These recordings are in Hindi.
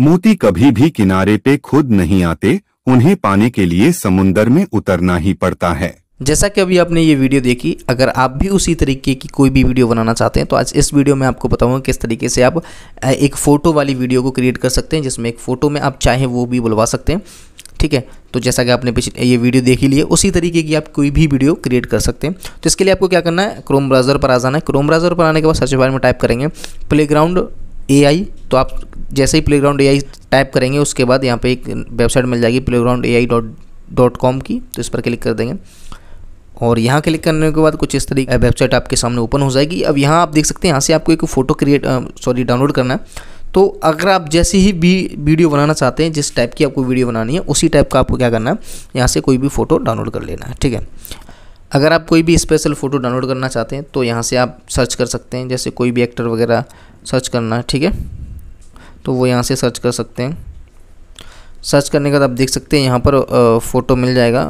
मोती कभी भी किनारे पे खुद नहीं आते उन्हें पाने के लिए समुन्दर में उतरना ही पड़ता है जैसा कि अभी आपने ये वीडियो देखी अगर आप भी उसी तरीके की कोई भी वीडियो बनाना चाहते हैं तो आज इस वीडियो में आपको बताऊंगा किस तरीके से आप एक फ़ोटो वाली वीडियो को क्रिएट कर सकते हैं जिसमें एक फ़ोटो में आप चाहें वो भी बुलवा सकते हैं ठीक है तो जैसा कि आपने पिछले ये वीडियो देखी ही लिए उसी तरीके की आप कोई भी वीडियो क्रिएट कर सकते हैं तो इसके लिए आपको क्या करना है क्रोम ब्राउज़र पर आ जाना है क्रोम ब्राउज़र पर आने के बाद सर्च बार में टाइप करेंगे प्लेग्राउंड ए तो आप जैसे ही प्ले ग्राउंड ए टाइप करेंगे उसके बाद यहाँ पे एक वेबसाइट मिल जाएगी playground A dot dot com की तो इस पर क्लिक कर देंगे और यहाँ क्लिक करने के बाद कुछ इस तरीके वेबसाइट आपके सामने ओपन हो जाएगी अब यहाँ आप देख सकते हैं यहाँ से आपको एक फ़ोटो क्रिएट सॉरी डाउनलोड करना है तो अगर आप जैसे ही भी वीडियो बनाना चाहते हैं जिस टाइप की आपको वीडियो बनानी है उसी टाइप का आपको क्या करना है यहाँ से कोई भी फ़ोटो डाउनलोड कर लेना है ठीक है अगर आप कोई भी स्पेशल फ़ोटो डाउनलोड करना चाहते हैं तो यहाँ से आप सर्च कर सकते हैं जैसे कोई भी एक्टर वगैरह सर्च करना है ठीक है तो वो यहाँ से सर्च कर सकते हैं सर्च करने के बाद आप देख सकते हैं यहाँ पर फ़ोटो मिल जाएगा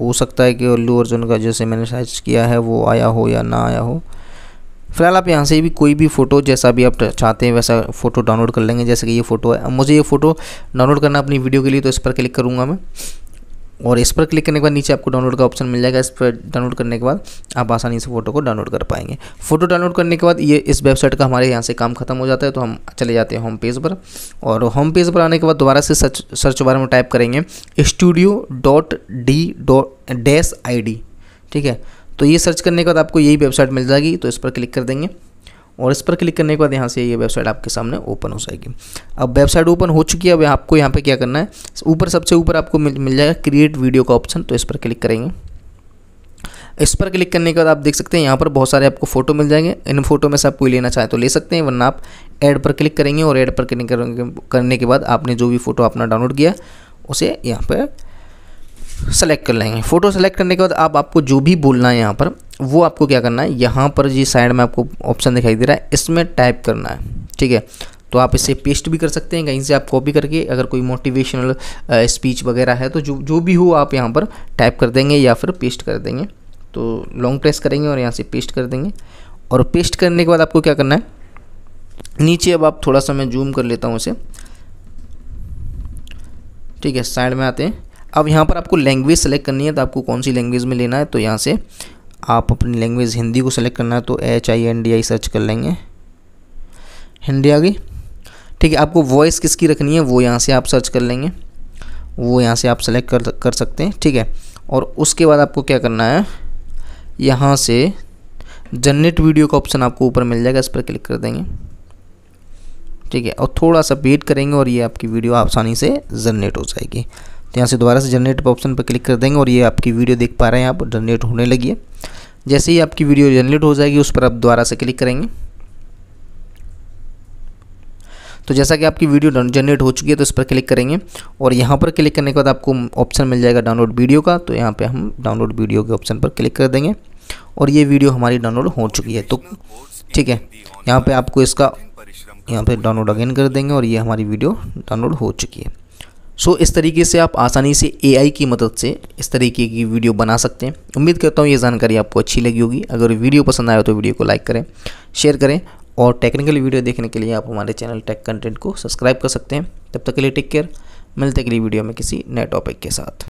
हो सकता है कि अल्लू अर्जुन का जैसे मैंने सर्च किया है वो आया हो या ना आया हो फिलहाल आप यहाँ से भी कोई भी फ़ोटो जैसा भी आप चाहते हैं वैसा फ़ोटो डाउनलोड कर लेंगे जैसे कि ये फ़ोटो है मुझे ये फ़ोटो डाउनलोड करना अपनी वीडियो के लिए तो इस पर क्लिक करूँगा मैं और इस पर क्लिक करने के बाद नीचे आपको डाउनलोड का ऑप्शन मिल जाएगा इस पर डाउनलोड करने के बाद आप आसानी से फोटो को डाउनलोड कर पाएंगे फोटो डाउनलोड करने के बाद ये इस वेबसाइट का हमारे यहाँ से काम खत्म हो जाता है तो हम चले जाते हैं होम पेज पर और होम पेज पर आने के बाद दोबारा से सर्च सर्च बारे में टाइप करेंगे studio dot D dot dash I ठीक है तो ये सर्च करने के बाद आपको यही वेबसाइट मिल जाएगी तो इस पर क्लिक कर देंगे और इस पर क्लिक करने के बाद यहाँ से ये वेबसाइट आपके सामने ओपन हो जाएगी अब वेबसाइट ओपन हो चुकी है अब आपको यहाँ पर क्या करना है ऊपर सबसे ऊपर आपको मिल, मिल जाएगा क्रिएट वीडियो का ऑप्शन तो इस पर क्लिक करेंगे इस पर क्लिक करने के बाद आप देख सकते हैं यहाँ पर बहुत सारे आपको फोटो मिल जाएंगे इन फोटो में से आप कोई लेना चाहे तो ले सकते हैं वरना आप ऐड पर क्लिक करेंगे और ऐड पर क्लिक करने के बाद आपने जो भी फ़ोटो अपना डाउनलोड किया उसे यहाँ पर सेलेक्ट कर लेंगे फ़ोटो सेलेक्ट करने के बाद आप आपको जो भी बोलना है यहाँ पर वो आपको क्या करना है यहाँ पर जी साइड में आपको ऑप्शन दिखाई दे रहा है इसमें टाइप करना है ठीक है तो आप इसे पेस्ट भी कर सकते हैं कहीं से आप कॉपी करके अगर कोई मोटिवेशनल स्पीच वगैरह है तो जो जो भी हो आप यहाँ पर टाइप कर देंगे या फिर पेस्ट कर देंगे तो लॉन्ग प्रेस करेंगे और यहाँ से पेस्ट कर देंगे और पेस्ट करने के बाद आपको क्या करना है नीचे अब आप थोड़ा सा मैं जूम कर लेता हूँ इसे ठीक है साइड में आते हैं अब यहाँ पर आपको लैंग्वेज सेलेक्ट करनी है तो आपको कौन सी लैंग्वेज में लेना है तो यहाँ से आप अपनी लैंग्वेज हिंदी को सेलेक्ट करना है तो H I N D I search कर लेंगे हिंदी आ गई ठीक है आपको वॉइस किसकी रखनी है वो यहाँ से आप सर्च कर लेंगे वो यहाँ से आप सेलेक्ट कर कर सकते हैं ठीक है और उसके बाद आपको क्या करना है यहाँ से जनरेट वीडियो का ऑप्शन आपको ऊपर मिल जाएगा इस पर क्लिक कर देंगे ठीक है और थोड़ा सा वेट करेंगे और ये आपकी वीडियो आसानी से जनरेट हो जाएगी तो यहाँ से दोबारा से जनरेट ऑप्शन पर क्लिक कर देंगे और ये आपकी वीडियो देख पा रहे हैं आप जनरेट होने लगी है जैसे ही आपकी वीडियो जनरेट हो जाएगी उस पर आप दोबारा से क्लिक करेंगे तो जैसा कि आपकी वीडियो जनरेट हो चुकी है तो इस पर क्लिक करेंगे और यहाँ पर क्लिक करने के बाद आपको ऑप्शन मिल जाएगा डाउनलोड वीडियो का तो यहाँ पे हम डाउनलोड वीडियो के ऑप्शन पर क्लिक कर देंगे और ये वीडियो हमारी डाउनलोड हो चुकी है तो ठीक है यहाँ पे आपको इसका यहाँ पे डाउनलोड अगेन कर देंगे और ये हमारी वीडियो डाउनलोड हो चुकी है सो इस तरीके से आप आसानी से ए की मदद से इस तरीके की वीडियो बना सकते हैं उम्मीद करता हूँ ये जानकारी आपको अच्छी लगी होगी अगर वीडियो पसंद आया तो वीडियो को लाइक करें शेयर करें और टेक्निकल वीडियो देखने के लिए आप हमारे चैनल टेक कंटेंट को सब्सक्राइब कर सकते हैं तब तक के लिए टेक केयर मिलते अगली वीडियो में किसी नए टॉपिक के साथ